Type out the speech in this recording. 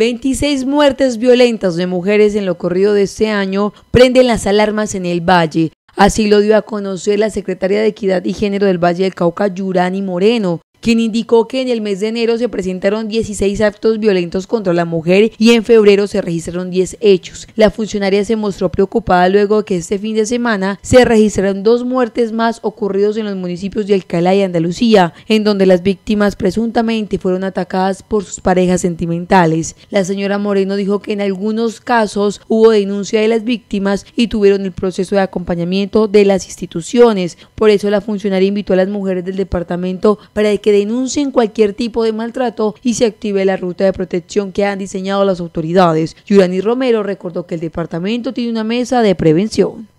26 muertes violentas de mujeres en lo corrido de este año prenden las alarmas en el valle. Así lo dio a conocer la secretaria de Equidad y Género del Valle del Cauca, Yurani Moreno, quien indicó que en el mes de enero se presentaron 16 actos violentos contra la mujer y en febrero se registraron 10 hechos. La funcionaria se mostró preocupada luego de que este fin de semana se registraron dos muertes más ocurridos en los municipios de Alcalá y Andalucía, en donde las víctimas presuntamente fueron atacadas por sus parejas sentimentales. La señora Moreno dijo que en algunos casos hubo denuncia de las víctimas y tuvieron el proceso de acompañamiento de las instituciones. Por eso la funcionaria invitó a las mujeres del departamento para que denuncien cualquier tipo de maltrato y se active la ruta de protección que han diseñado las autoridades. Yurani Romero recordó que el departamento tiene una mesa de prevención.